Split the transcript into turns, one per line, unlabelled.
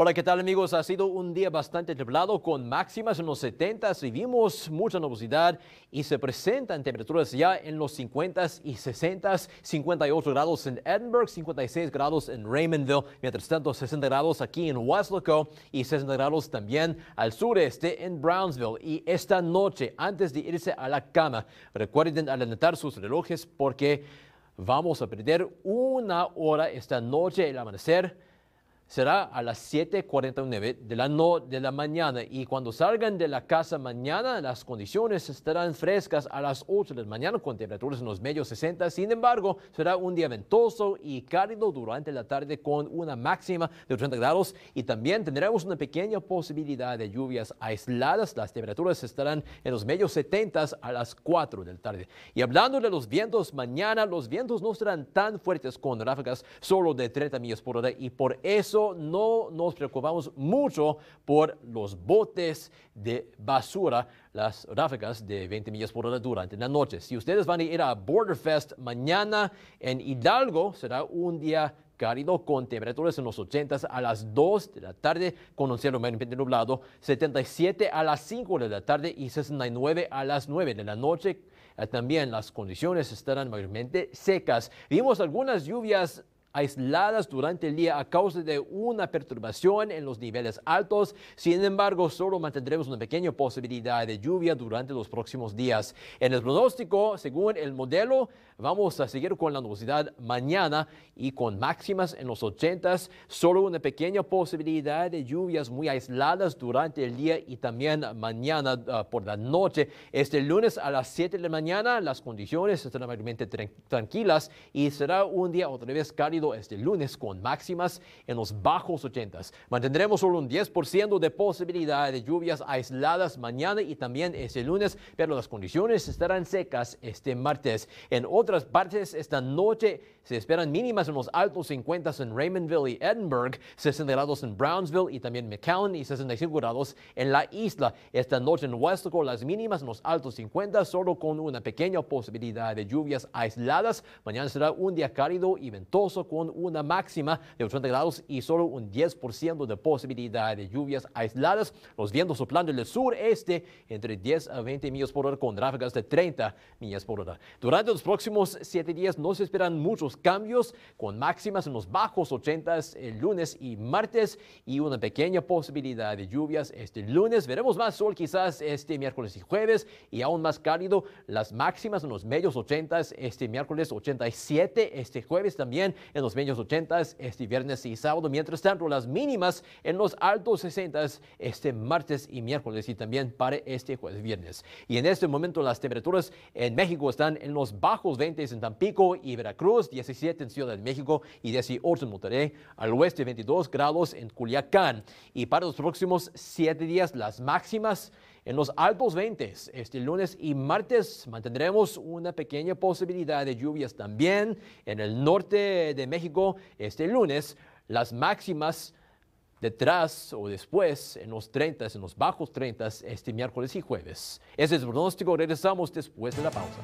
Hola, ¿qué tal amigos? Ha sido un día bastante templado con máximas en los 70 y vimos mucha nubosidad y se presentan temperaturas ya en los 50 y 60, 58 grados en Edinburgh, 56 grados en Raymondville, mientras tanto 60 grados aquí en Weslaco y 60 grados también al sureste en Brownsville. Y esta noche, antes de irse a la cama, recuerden alentar sus relojes porque vamos a perder una hora esta noche el amanecer será a las 7.49 de la, no, de la mañana y cuando salgan de la casa mañana las condiciones estarán frescas a las 8 de la mañana con temperaturas en los medios 60. Sin embargo, será un día ventoso y cálido durante la tarde con una máxima de 80 grados y también tendremos una pequeña posibilidad de lluvias aisladas. Las temperaturas estarán en los medios 70 a las 4 de la tarde. Y hablando de los vientos, mañana los vientos no serán tan fuertes con ráfagas solo de 30 millas por hora y por eso no nos preocupamos mucho por los botes de basura, las ráfagas de 20 millas por hora durante la noche. Si ustedes van a ir a Borderfest mañana en Hidalgo, será un día cálido con temperaturas en los 80 a las 2 de la tarde con un cielo mayormente nublado, 77 a las 5 de la tarde y 69 a las 9 de la noche. Ah, también las condiciones estarán mayormente secas. Vimos algunas lluvias aisladas durante el día a causa de una perturbación en los niveles altos. Sin embargo, solo mantendremos una pequeña posibilidad de lluvia durante los próximos días. En el pronóstico, según el modelo, vamos a seguir con la nubosidad mañana y con máximas en los 80s, solo una pequeña posibilidad de lluvias muy aisladas durante el día y también mañana ah, por la noche. Este lunes a las 7 de la mañana las condiciones estarán realmente tranquilas y será un día otra vez cálido este lunes con máximas en los bajos 80. Mantendremos solo un 10% de posibilidad de lluvias aisladas mañana y también este lunes, pero las condiciones estarán secas este martes. En otras partes, esta noche se esperan mínimas en los altos 50 en Raymondville y Edinburgh, 60 grados en Brownsville y también McAllen y 65 grados en la isla. Esta noche en Westlake, las mínimas en los altos 50, solo con una pequeña posibilidad de lluvias aisladas. Mañana será un día cálido y ventoso con una máxima de 80 grados y solo un 10% de posibilidad de lluvias aisladas. Los vientos soplando del sureste entre 10 a 20 millas por hora con ráfagas de 30 millas por hora. Durante los próximos 7 días no se esperan muchos cambios con máximas en los bajos 80 el lunes y martes y una pequeña posibilidad de lluvias este lunes. Veremos más sol quizás este miércoles y jueves y aún más cálido. Las máximas en los medios 80 este miércoles 87, este jueves también en los medios 80 este viernes y sábado. Mientras tanto, las mínimas en los altos 60 este martes y miércoles y también para este jueves viernes. Y en este momento las temperaturas en México están en los bajos 20 en Tampico y Veracruz, 17 en Ciudad de México y 18 en Monterrey, al oeste 22 grados en Culiacán. Y para los próximos siete días las máximas en los altos 20 este lunes y martes mantendremos una pequeña posibilidad de lluvias también. En el norte de México este lunes las máximas detrás o después en los 30, en los bajos 30 este miércoles y jueves. Ese es el pronóstico. Regresamos después de la pausa.